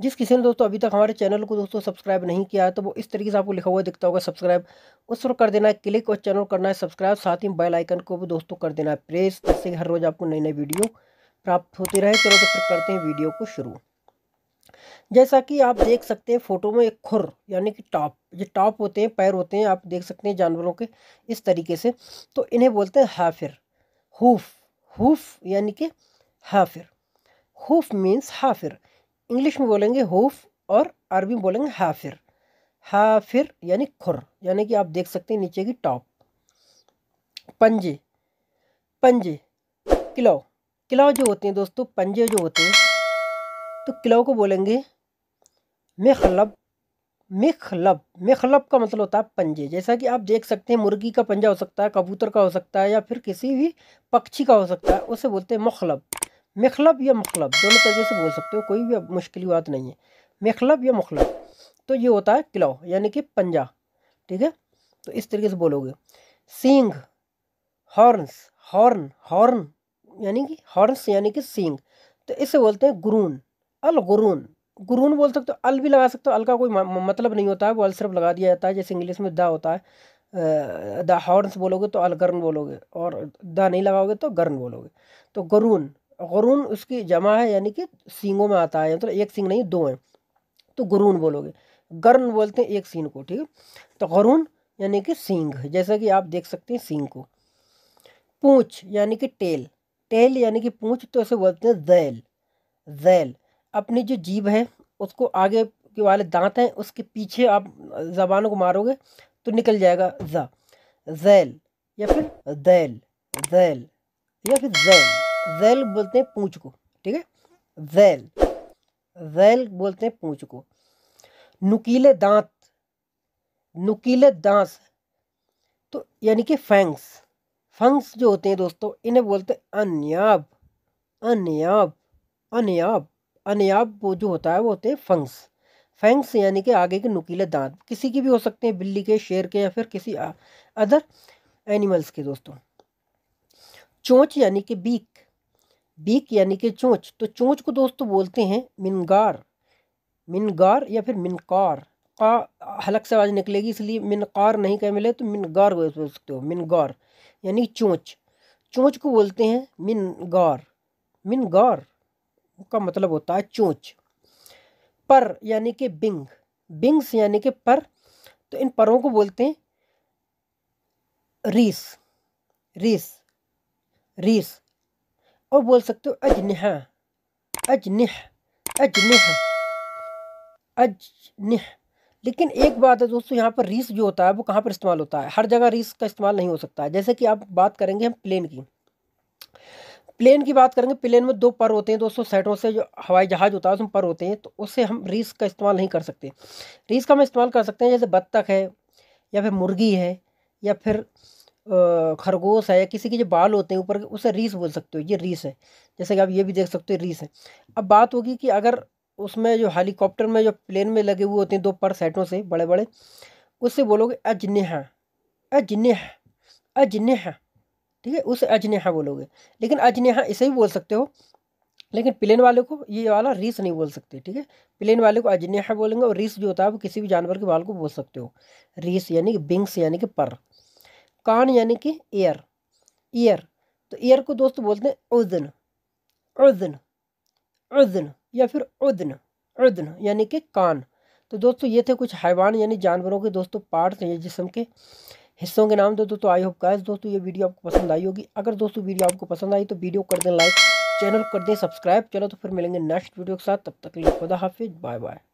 जिस किसी ने दोस्तों अभी तक हमारे चैनल को दोस्तों सब्सक्राइब नहीं किया है तो वो इस तरीके से आपको लिखा हुआ दिखता होगा सब्सक्राइब उस पर कर देना है क्लिक और चैनल करना है सब्सक्राइब साथ ही बेल आइकन को भी दोस्तों कर देना है प्रेस जिससे हर रोज़ आपको नई नई वीडियो प्राप्त होती रहे चलो तो फिर करते हैं वीडियो को शुरू जैसा कि आप देख सकते हैं फोटो में एक खुर यानी कि टॉप ये टॉप होते हैं पैर होते हैं आप देख सकते हैं जानवरों के इस तरीके से तो इन्हें बोलते हैं हाफिर हुफ हुफ यानी कि हाफिर हुफ मीन्स हाफिर इंग्लिश में बोलेंगे हुफ और अरबी में बोलेंगे हाफिर हाफिर यानी खुर यानी कि आप देख सकते हैं नीचे की टॉप पंजे पंजे किलाओ किलाओ जो होते हैं दोस्तों पंजे जो होते हैं तो किलाओ को बोलेंगे मेखलब मेखलब मेखलब का मतलब होता है पंजे जैसा कि आप देख सकते हैं मुर्गी का पंजा हो सकता है कबूतर का हो सकता है या फिर किसी भी पक्षी का हो सकता है उसे बोलते हैं मखलब मखलब या मखलब दोनों तरीके से बोल सकते हो कोई भी मुश्किल बात नहीं है मखलब या मखलब तो ये होता है किलाव यानी कि पंजा ठीक है तो इस तरीके से बोलोगे सींग हॉर्न्स हॉर्न हॉर्न यानी कि हॉर्न्स यानी कि सींग तो इसे बोलते हैं गुरून अल गुरून गुरून बोल सकते हो अल भी लगा सकते हो अल का कोई मतलब नहीं होता है वो अल सिर्फ लगा दिया जाता है जैसे इंग्लिश में दा होता है द हॉर्न्स बोलोगे तो अलगर्न बोलोगे और द नहीं लगाओगे तो गर्न बोलोगे तो गुरून गरून उसकी जमा है यानी कि सींगों में आता है मतलब तो एक सींग नहीं दो हैं तो गुरून बोलोगे गर्न बोलते हैं एक सींग को ठीक है तो गुरून यानी कि सींग जैसा कि आप देख सकते हैं सींग को पूछ यानी कि टेल टेल यानी कि पूछ तो ऐसे बोलते हैं जैल जैल अपनी जो जीभ है उसको आगे के वाले दांत हैं उसके पीछे आप जबान को मारोगे तो निकल जाएगा जा जैल या फिर दैल जैल या फिर जैल वेल बोलते हैं पूँछ को ठीक है वेल वेल बोलते हैं पूँछ को नुकीले दांत नुकीले दांत तो यानी कि फैंग्स फंग्स जो होते हैं दोस्तों इन्हें बोलते हैं अनयाब अनयाब अनयाब अनयाब वो जो होता है वो होते हैं फंग्स फैंग्स यानी कि आगे के नुकीले दांत किसी की भी हो सकते हैं बिल्ली के शेर के या फिर किसी अदर एनिमल्स के दोस्तों चोंच यानी कि बीक बीक यानी कि चोंच तो चोंच को दोस्तों तो बोलते हैं मिनगार मिनगार या फिर मिनकार का हलक से आवाज़ निकलेगी इसलिए मिनकार नहीं कह मिले तो मिनगार बोल सकते हो मिनगार यानी चोंच चोंच को बोलते हैं मिनगार मिनगार का मतलब होता है चोंच पर यानी कि बिंग बिंग्स यानी कि पर तो इन परों को बोलते हैं रीस रीस रीस और बोल सकते हो अजनहा अजनह अजनह अजनह लेकिन एक बात है दोस्तों यहाँ पर रीस जो होता है वो कहाँ पर इस्तेमाल होता है हर जगह रीस का इस्तेमाल नहीं हो सकता है जैसे कि आप बात करेंगे हम प्लेन की प्लेन की बात करेंगे प्लेन में दो पर होते हैं दोस्तों सेटों से जो हवाई जहाज़ होता है उसमें पर होते हैं तो उससे हम रीस का इस्तेमाल नहीं कर सकते रीस का हम इस्तेमाल कर सकते हैं जैसे बत्तख है या फिर मुर्गी है या फिर खरगोश है या किसी के जो बाल होते हैं ऊपर के उसे रीस बोल सकते हो ये रीस है जैसे कि आप ये भी देख सकते हो रीस है अब बात होगी कि अगर उसमें जो हेलीकॉप्टर में जो प्लेन में लगे हुए होते हैं दो पर सेटों से बड़े बड़े उससे बोलोगे अजनेहा अजनेहा अजनेहा ठीक है उसे अजनेहा बोलोगे लेकिन अजनेहा इसे भी बोल सकते हो लेकिन प्लेन वाले को ये वाला रीस नहीं बोल सकते ठीक है प्लेन वाले को अजनेहा बोलेंगे और रीस जो होता है वो किसी भी जानवर के बाल को बोल सकते हो रीस यानी कि बिंग्स यानी कि पर कान यानी कि एयर ईयर तो ईयर को दोस्त बोलते हैं उदन उदन उदन या फिर उदन उदन यानी कि कान तो दोस्तों ये थे कुछ हैवान यानी जानवरों के दोस्तों पार्ट्स या जिसम के हिस्सों के नाम तो दोस्तों आई होप गाइस दोस्तों ये वीडियो आपको पसंद आई होगी अगर दोस्तों वीडियो आपको पसंद आई तो वीडियो कर दें लाइक चैनल कर दें सब्सक्राइब चलो तो फिर मिलेंगे नेक्स्ट वीडियो के साथ तब तक के लिए खुदा हाफिज बाय बाय